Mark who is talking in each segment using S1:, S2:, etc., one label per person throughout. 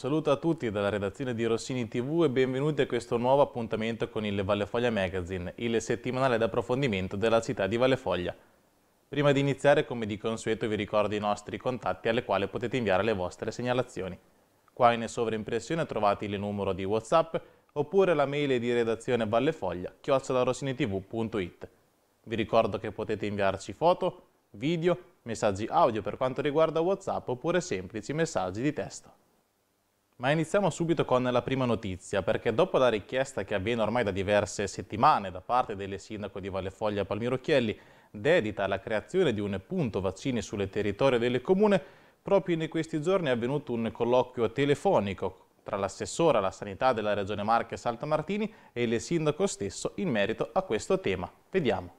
S1: saluto a tutti dalla redazione di Rossini TV e benvenuti a questo nuovo appuntamento con il Vallefoglia Magazine, il settimanale d'approfondimento della città di Vallefoglia. Prima di iniziare, come di consueto, vi ricordo i nostri contatti alle quali potete inviare le vostre segnalazioni. Qua in sovraimpressione trovate il numero di Whatsapp oppure la mail di redazione vallefoglia chiocciolarosinitv.it. Vi ricordo che potete inviarci foto, video, messaggi audio per quanto riguarda Whatsapp oppure semplici messaggi di testo. Ma iniziamo subito con la prima notizia, perché dopo la richiesta che avviene ormai da diverse settimane da parte del sindaco di Vallefoglia Palmiro Chielli, dedita alla creazione di un punto vaccini sulle territorie del comune, proprio in questi giorni è avvenuto un colloquio telefonico tra l'assessore alla sanità della Regione Marche Saltamartini e il sindaco stesso in merito a questo tema. Vediamo.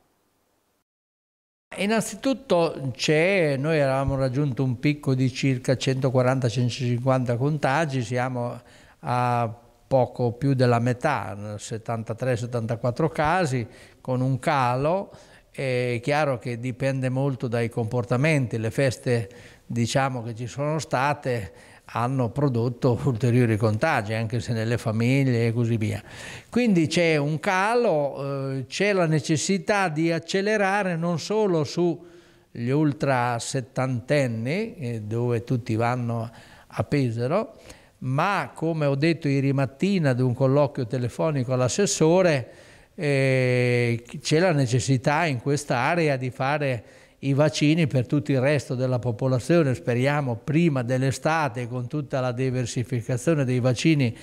S2: Innanzitutto c'è, noi avevamo raggiunto un picco di circa 140-150 contagi, siamo a poco più della metà, 73-74 casi, con un calo, è chiaro che dipende molto dai comportamenti, le feste diciamo che ci sono state hanno prodotto ulteriori contagi, anche se nelle famiglie e così via. Quindi c'è un calo, eh, c'è la necessità di accelerare non solo sugli ultra settantenni, eh, dove tutti vanno a Pesaro, ma come ho detto ieri mattina ad un colloquio telefonico all'assessore, eh, c'è la necessità in quest'area di fare i vaccini per tutto il resto della popolazione, speriamo prima dell'estate con tutta la diversificazione dei vaccini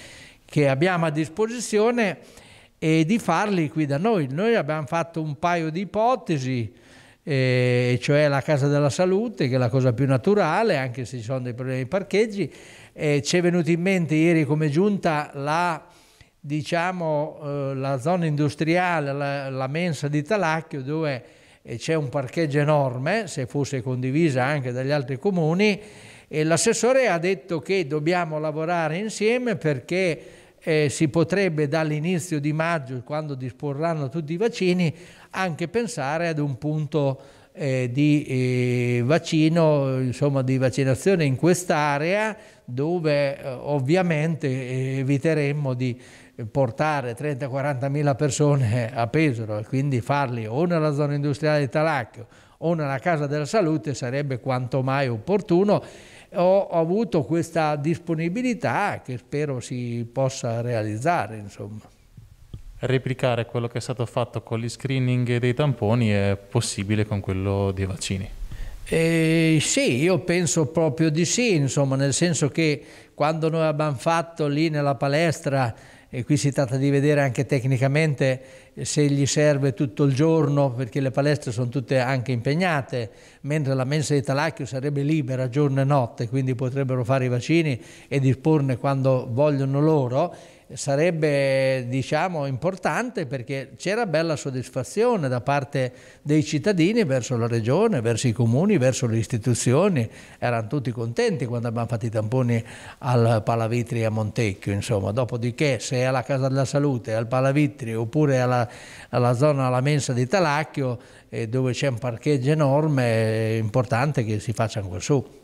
S2: che abbiamo a disposizione e di farli qui da noi. Noi abbiamo fatto un paio di ipotesi, eh, cioè la casa della salute, che è la cosa più naturale, anche se ci sono dei problemi di parcheggi. Eh, ci è venuto in mente ieri come giunta la diciamo eh, la zona industriale, la, la mensa di Talacchio, dove c'è un parcheggio enorme, se fosse condivisa anche dagli altri comuni, e l'assessore ha detto che dobbiamo lavorare insieme perché eh, si potrebbe dall'inizio di maggio, quando disporranno tutti i vaccini, anche pensare ad un punto eh, di eh, vaccino, insomma di vaccinazione in quest'area dove eh, ovviamente eviteremmo di portare 30-40 mila persone a Pesaro e quindi farli o nella zona industriale di Talacchio o nella Casa della Salute sarebbe quanto mai opportuno. Ho, ho avuto questa disponibilità che spero si possa realizzare. Insomma
S1: replicare quello che è stato fatto con gli screening dei tamponi è possibile con quello dei vaccini.
S2: Eh, sì, io penso proprio di sì, insomma, nel senso che quando noi abbiamo fatto lì nella palestra, e qui si tratta di vedere anche tecnicamente se gli serve tutto il giorno, perché le palestre sono tutte anche impegnate, mentre la mensa di Talacchio sarebbe libera giorno e notte, quindi potrebbero fare i vaccini e disporne quando vogliono loro sarebbe diciamo, importante perché c'era bella soddisfazione da parte dei cittadini verso la regione, verso i comuni, verso le istituzioni, erano tutti contenti quando abbiamo fatto i tamponi al Palavitri a Montecchio, insomma. dopodiché se è alla Casa della Salute, al Palavitri oppure alla, alla zona, alla mensa di Talacchio eh, dove c'è un parcheggio enorme, è importante che si facciano qua su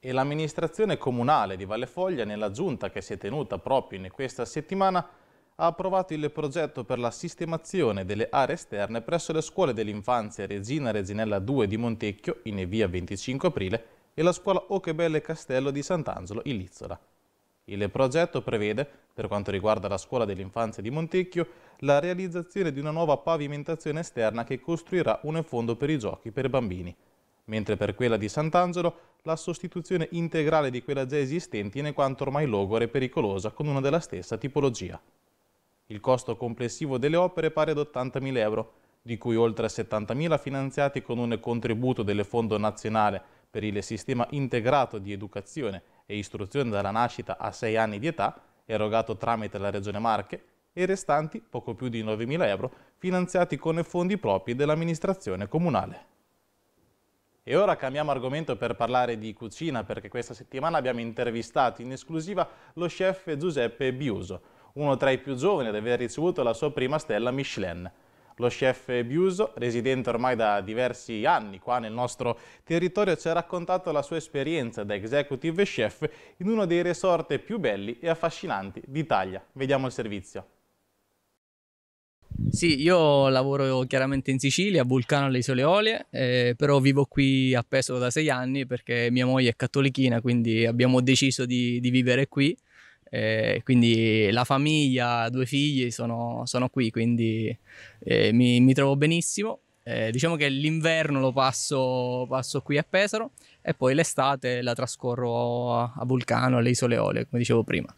S1: e l'amministrazione comunale di Vallefoglia nella giunta che si è tenuta proprio in questa settimana ha approvato il progetto per la sistemazione delle aree esterne presso le scuole dell'infanzia Regina Reginella 2 di Montecchio in via 25 aprile e la scuola Ochebelle Castello di Sant'Angelo in Lizzola. Il progetto prevede, per quanto riguarda la scuola dell'infanzia di Montecchio, la realizzazione di una nuova pavimentazione esterna che costruirà un fondo per i giochi per bambini mentre per quella di Sant'Angelo la sostituzione integrale di quella già esistente in quanto ormai logora e pericolosa con una della stessa tipologia. Il costo complessivo delle opere pare ad 80.000 euro, di cui oltre 70.000 finanziati con un contributo del Fondo Nazionale per il Sistema Integrato di Educazione e Istruzione dalla nascita a 6 anni di età, erogato tramite la Regione Marche, e restanti, poco più di 9.000 euro, finanziati con fondi propri dell'amministrazione comunale. E ora cambiamo argomento per parlare di cucina, perché questa settimana abbiamo intervistato in esclusiva lo chef Giuseppe Biuso, uno tra i più giovani ad aver ricevuto la sua prima stella Michelin. Lo chef Biuso, residente ormai da diversi anni qua nel nostro territorio, ci ha raccontato la sua esperienza da executive chef in uno dei resort più belli e affascinanti d'Italia. Vediamo il servizio. Sì,
S3: io lavoro chiaramente in Sicilia, a Vulcano alle Isole Olie, eh, però vivo qui a Pesaro da sei anni perché mia moglie è cattolichina, quindi abbiamo deciso di, di vivere qui. Eh, quindi la famiglia, due figli sono, sono qui, quindi eh, mi, mi, trovo benissimo. Eh, diciamo che l'inverno lo passo, passo, qui a Pesaro e poi l'estate la trascorro a Vulcano, alle Isole Olie, come dicevo prima.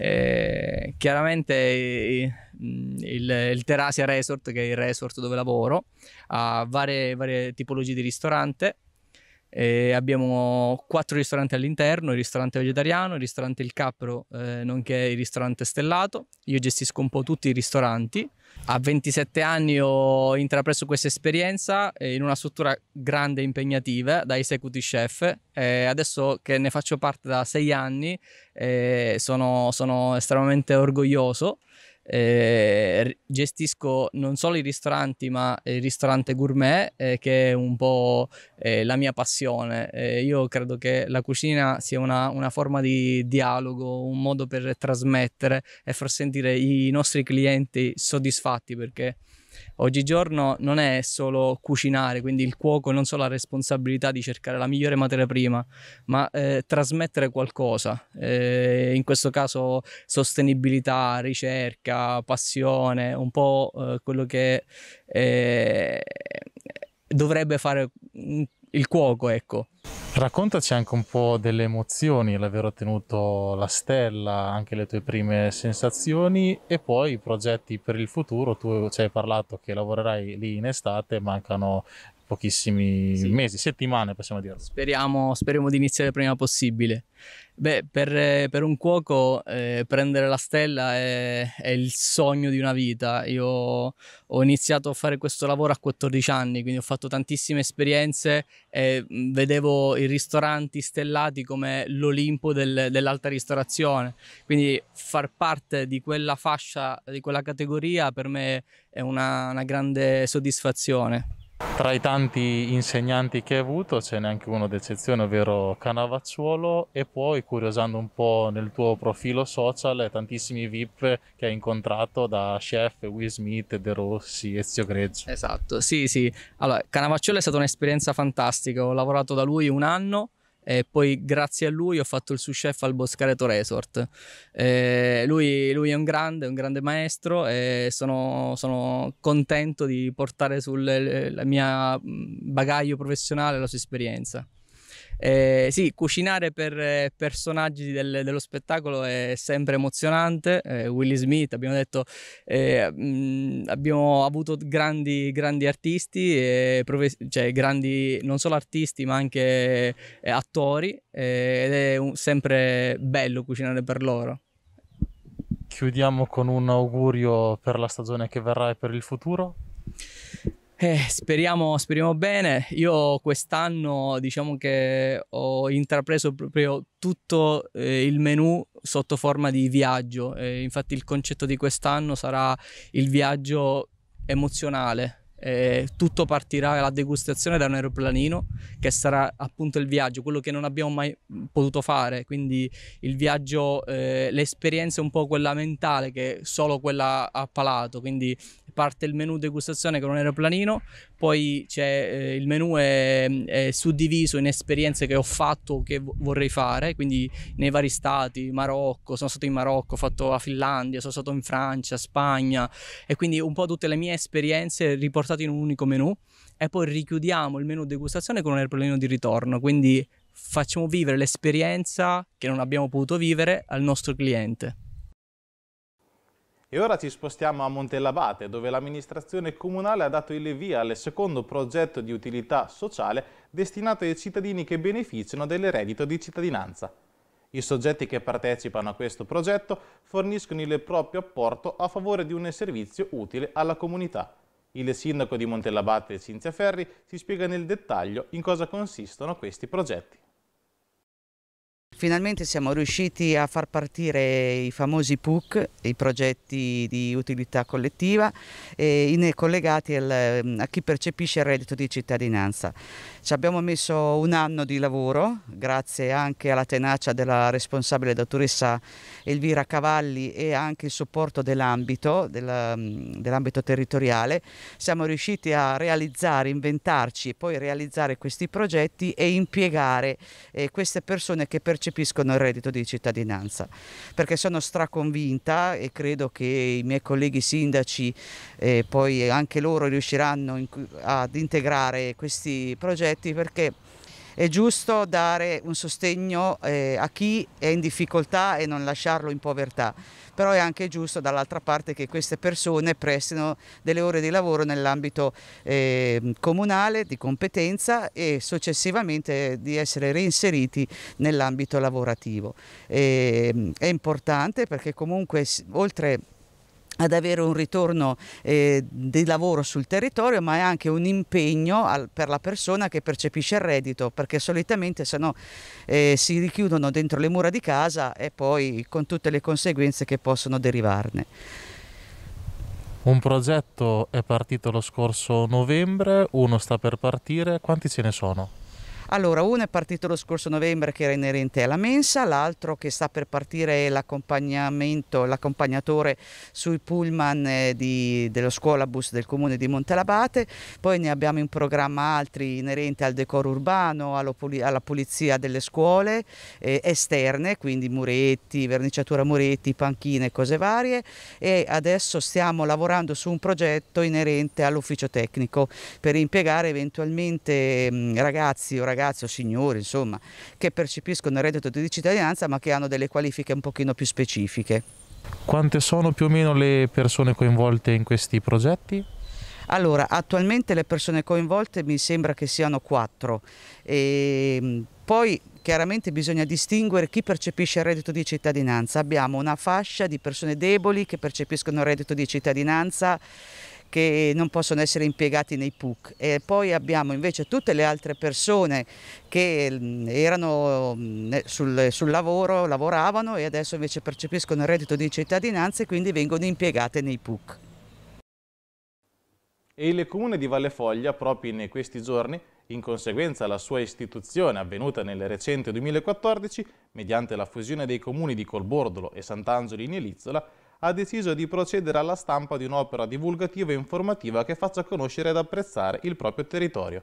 S3: Eh, chiaramente il, il, Terasia Resort, che è il resort dove lavoro, ha varie, varie tipologie di ristorante. Eh, abbiamo quattro ristoranti all'interno, il ristorante vegetariano, il ristorante Il Capro, eh, nonché il ristorante Stellato. Io gestisco un po' tutti i ristoranti a 27 anni ho intrapreso questa esperienza eh, in una struttura grande e impegnativa da executive chef. E eh, adesso che ne faccio parte da sei anni eh, sono, sono estremamente orgoglioso eh, gestisco non solo i ristoranti, ma il ristorante gourmet, eh, che è un po' eh, la mia passione. Eh, io credo che la cucina sia una, una, forma di dialogo, un modo per trasmettere e far sentire i nostri clienti soddisfatti perché oggigiorno non è solo cucinare, quindi il cuoco non solo ha la responsabilità di cercare la migliore materia prima, ma eh, trasmettere qualcosa, eh, in questo caso sostenibilità, ricerca, passione, un po' eh, quello che eh, dovrebbe fare mm, il cuoco,
S1: ecco. Raccontaci anche un po' delle emozioni, l'aver ottenuto la stella, anche le tue prime sensazioni e poi i progetti per il futuro. Tu ci hai parlato che lavorerai lì in estate, mancano pochissimi sì. mesi, settimane possiamo dirlo. Speriamo, speriamo,
S3: di iniziare prima possibile. Beh, per, eh, per un cuoco eh, prendere la stella è, è, il sogno di una vita. Io ho iniziato a fare questo lavoro a 14 anni, quindi ho fatto tantissime esperienze e mm, vedevo i ristoranti stellati come l'Olimpo del, dell'alta ristorazione. Quindi far parte di quella fascia, di quella categoria per me è
S1: una, una grande soddisfazione. Tra i tanti insegnanti che hai avuto ce n'è anche uno d'eccezione, ovvero Canavacciuolo, e poi curiosando un po' nel tuo profilo social, tantissimi VIP che hai incontrato da Chef, Will Smith, De
S3: Rossi, Ezio Greggio. Esatto, sì, sì. Allora, Canavacciuolo è stata un'esperienza fantastica, ho lavorato da lui un anno e poi grazie a lui ho fatto il sous chef al Boscareto Resort. Eh, lui, lui, è un grande, un grande maestro e sono, sono contento di portare sul mio mm, bagaglio professionale la sua esperienza. Eh, sì, cucinare per eh, personaggi del, dello spettacolo è sempre emozionante. Eh, Willy Smith, abbiamo detto, eh, mh, abbiamo avuto grandi, grandi artisti, e profe- cioè grandi non solo artisti ma anche eh, attori eh, ed è un, sempre bello cucinare per loro.
S1: Chiudiamo con un augurio per la stagione che verrà e per il
S3: futuro. Eh, speriamo, speriamo bene. Io quest'anno diciamo che ho intrapreso proprio tutto eh, il menu sotto forma di viaggio. Eh, infatti il concetto di quest'anno sarà il viaggio emozionale, eh, tutto partirà la degustazione da un aeroplanino che sarà appunto il viaggio, quello che non abbiamo mai potuto fare, quindi il viaggio, eh, l'esperienza è un po' quella mentale che solo quella a palato, quindi parte il menu degustazione con un aeroplanino, poi eh, il menu è, è, suddiviso in esperienze che ho fatto o che vorrei fare, quindi nei vari stati, Marocco, sono stato in Marocco, ho fatto a Finlandia, sono stato in Francia, Spagna e quindi un po' tutte le mie esperienze riportate in un unico menu e poi richiudiamo il menu degustazione con un aeroplanino di ritorno, quindi facciamo vivere l'esperienza che non abbiamo potuto vivere al nostro cliente.
S1: E ora ci spostiamo a Montellabate, dove l'amministrazione comunale ha dato il via al secondo progetto di utilità sociale destinato ai cittadini che beneficiano dell'eredito di cittadinanza. I soggetti che partecipano a questo progetto forniscono il proprio apporto a favore di un servizio utile alla comunità. Il sindaco di Montellabate, Cinzia Ferri, si spiega nel dettaglio in cosa consistono questi progetti.
S4: Finalmente siamo riusciti a far partire i famosi PUC, i progetti di utilità collettiva, collegati a chi percepisce il reddito di cittadinanza. Ci abbiamo messo un anno di lavoro, grazie anche alla tenacia della responsabile dottoressa Elvira Cavalli e anche il supporto dell'ambito, dell'ambito territoriale. Siamo riusciti a realizzare, inventarci e poi realizzare questi progetti e impiegare eh, queste persone che percepiscono percepiscono il reddito di cittadinanza, perché sono straconvinta e credo che i miei colleghi sindaci eh, poi anche loro riusciranno in, ad integrare questi progetti perché è giusto dare un sostegno eh, a chi è in difficoltà e non lasciarlo in povertà, però è anche giusto dall'altra parte che queste persone prestino delle ore di lavoro nell'ambito eh, comunale di competenza e successivamente di essere reinseriti nell'ambito lavorativo. E, ehm, è importante perché comunque oltre ad avere un ritorno eh, di lavoro sul territorio ma è anche un impegno al, per la persona che percepisce il reddito perché solitamente se no eh, si richiudono dentro le mura di casa e poi con tutte le conseguenze che possono derivarne.
S1: Un progetto è partito lo scorso novembre, uno sta per partire, quanti ce ne sono?
S4: Allora, uno è partito lo scorso novembre che era inerente alla mensa, l'altro che sta per partire è l'accompagnamento, l'accompagnatore sui pullman eh, di, dello scuolabus del comune di Montelabate, poi ne abbiamo in programma altri inerenti al decoro urbano, alla pulizia delle scuole eh, esterne, quindi muretti, verniciatura muretti, panchine, cose varie e adesso stiamo lavorando su un progetto inerente all'ufficio tecnico per impiegare eventualmente mh, mm, ragazzi o ragazze ragazzi o signori insomma, che percepiscono il reddito di cittadinanza ma che hanno delle qualifiche un pochino più specifiche.
S1: Quante sono più o meno le persone coinvolte in questi progetti?
S4: Allora, attualmente le persone coinvolte mi sembra che siano quattro. E ehm, poi chiaramente bisogna distinguere chi percepisce il reddito di cittadinanza. Abbiamo una fascia di persone deboli che percepiscono il reddito di cittadinanza che non possono essere impiegati nei PUC e poi abbiamo invece tutte le altre persone che mm, erano mm, eh, sul, sul lavoro, lavoravano e adesso invece percepiscono il reddito di cittadinanza e quindi vengono impiegate nei PUC.
S1: E il comune di Vallefoglia proprio in questi giorni in conseguenza alla sua istituzione avvenuta nel recente 2014, mediante la fusione dei comuni di Colbordolo e Sant'Angelo in Elizzola, ha deciso di procedere alla stampa di un'opera divulgativa e informativa che faccia conoscere ed apprezzare il proprio territorio.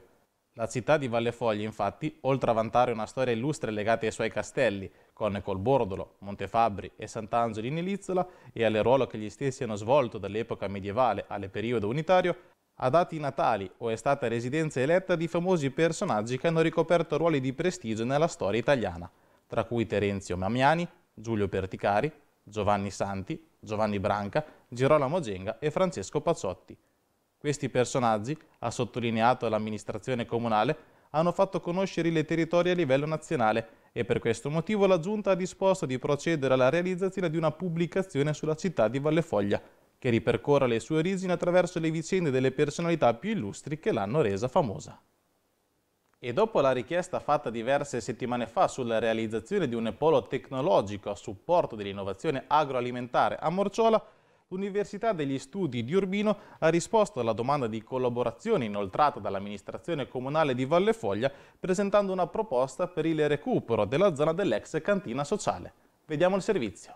S1: La città di Vallefoglie, infatti, oltre a vantare una storia illustre legata ai suoi castelli, con Colbordolo, Montefabbri e Sant'Angelo in Elizola, e alle ruolo che gli stessi hanno svolto dall'epoca medievale al periodo unitario, ha dati natali o è stata residenza eletta di famosi personaggi che hanno ricoperto ruoli di prestigio nella storia italiana, tra cui Terenzio Mamiani, Giulio Perticari, Giovanni Santi, Giovanni Branca, Girolamo Genga e Francesco Paciotti. Questi personaggi, ha sottolineato l'amministrazione comunale, hanno fatto conoscere i territori a livello nazionale e per questo motivo la Giunta ha disposto di procedere alla realizzazione di una pubblicazione sulla città di Vallefoglia, che ripercorra le sue origini attraverso le vicende delle personalità più illustri che l'hanno resa famosa. E dopo la richiesta fatta diverse settimane fa sulla realizzazione di un polo tecnologico a supporto dell'innovazione agroalimentare a Morciola, l'Università degli Studi di Urbino ha risposto alla domanda di collaborazione inoltrata dall'amministrazione comunale di Valle Foglia presentando una proposta per il recupero della zona dell'ex cantina sociale. Vediamo il servizio.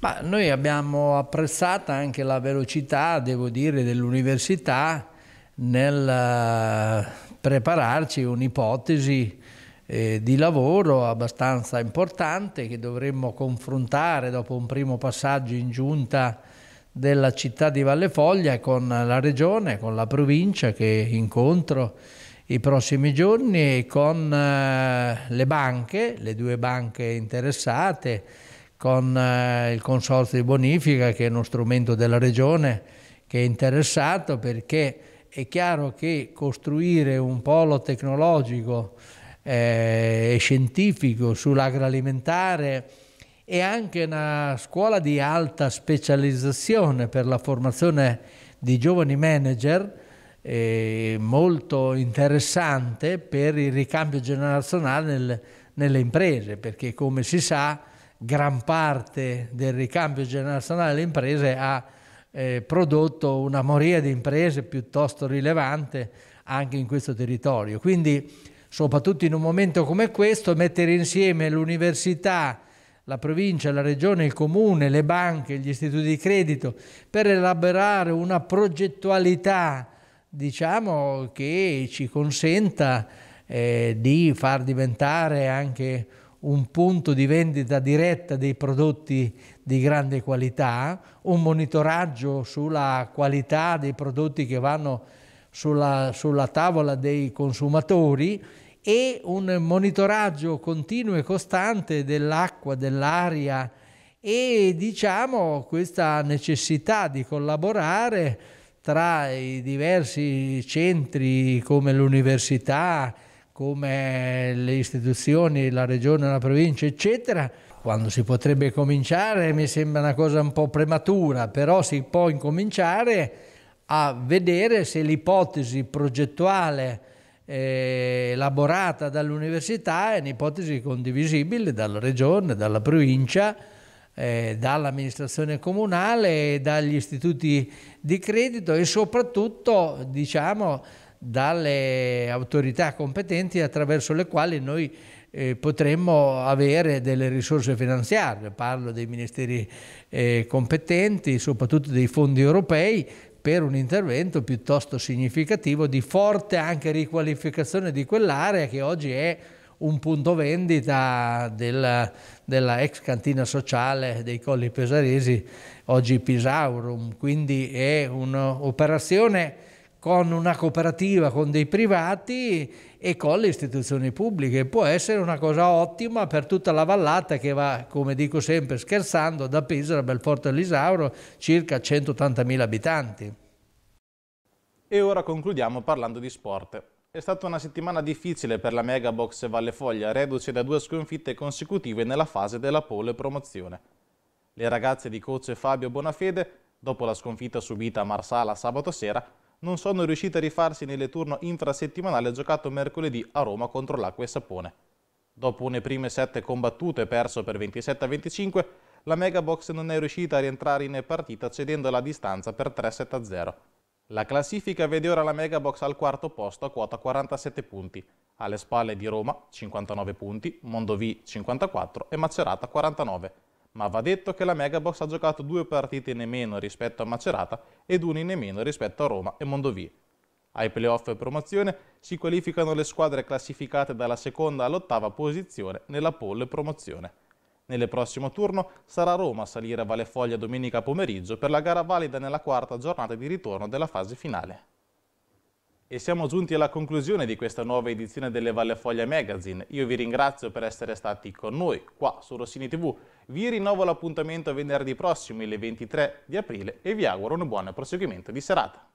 S2: Ma noi abbiamo apprezzato anche la velocità, devo dire, dell'università nel eh, prepararci un'ipotesi eh, di lavoro abbastanza importante che dovremmo confrontare dopo un primo passaggio in giunta della città di Valle Foglia con la regione, con la provincia che incontro i prossimi giorni e con eh, le banche, le due banche interessate, con eh, il consorzio di bonifica che è uno strumento della regione che è interessato perché è chiaro che costruire un polo tecnologico eh, e eh, scientifico sull'agroalimentare è anche una scuola di alta specializzazione per la formazione di giovani manager eh, molto interessante per il ricambio generazionale nel, nelle imprese perché come si sa gran parte del ricambio generazionale delle imprese ha eh, prodotto una moria di imprese piuttosto rilevante anche in questo territorio. Quindi, soprattutto in un momento come questo, mettere insieme l'università, la provincia, la regione, il comune, le banche, gli istituti di credito per elaborare una progettualità diciamo, che ci consenta eh, di far diventare anche un punto di vendita diretta dei prodotti di grande qualità, un monitoraggio sulla qualità dei prodotti che vanno sulla, sulla tavola dei consumatori e un monitoraggio continuo e costante dell'acqua, dell'aria e diciamo questa necessità di collaborare tra i diversi centri come l'università, come le istituzioni, la regione, la provincia, eccetera, quando si potrebbe cominciare mi sembra una cosa un po' prematura, però si può incominciare a vedere se l'ipotesi progettuale eh, elaborata dall'università è un'ipotesi condivisibile dalla regione, dalla provincia, eh, dall'amministrazione comunale, dagli istituti di credito e soprattutto diciamo, dalle autorità competenti attraverso le quali noi eh, potremmo avere delle risorse finanziarie, parlo dei ministeri eh, competenti, soprattutto dei fondi europei, per un intervento piuttosto significativo di forte anche riqualificazione di quell'area che oggi è un punto vendita della, della, ex cantina sociale dei Colli Pesaresi, oggi Pisaurum, quindi è un'operazione con una cooperativa, con dei privati e con le istituzioni pubbliche. Può essere una cosa ottima per tutta la vallata che va, come dico sempre scherzando, da Pesaro a Belforte Lisauro, circa 180.000 abitanti.
S1: E ora concludiamo parlando di sport. È stata una settimana difficile per la Megabox Valle Foglia, reduce da due sconfitte consecutive nella fase della pole promozione. Le ragazze di coach Fabio Bonafede, dopo la sconfitta subita a Marsala sabato sera, non sono riusciti a rifarsi nelle turno infrasettimanale giocato mercoledì a Roma contro l'Acqua e Sapone. Dopo le prime sette combattute perso per 27 a 25, la Megabox non è riuscita a rientrare in partita cedendo la distanza per 3 7 a 0. La classifica vede ora la Megabox al quarto posto a quota 47 punti, alle spalle di Roma 59 punti, Mondovì 54 e Macerata 49 ma va detto che la Megabox ha giocato due partite in meno rispetto a Macerata ed una in meno rispetto a Roma e Mondovì. Ai playoff e promozione si qualificano le squadre classificate dalla seconda all'ottava posizione nella pole promozione. Nel prossimo turno sarà Roma a salire a Valefoglia domenica pomeriggio per la gara valida nella quarta giornata di ritorno della fase finale. E siamo giunti alla conclusione di questa nuova edizione delle Valle Foglia Magazine. Io vi ringrazio per essere stati con noi qua su Rossini TV. Vi rinnovo l'appuntamento venerdì prossimo, il 23 di aprile, e vi auguro un buon proseguimento di serata.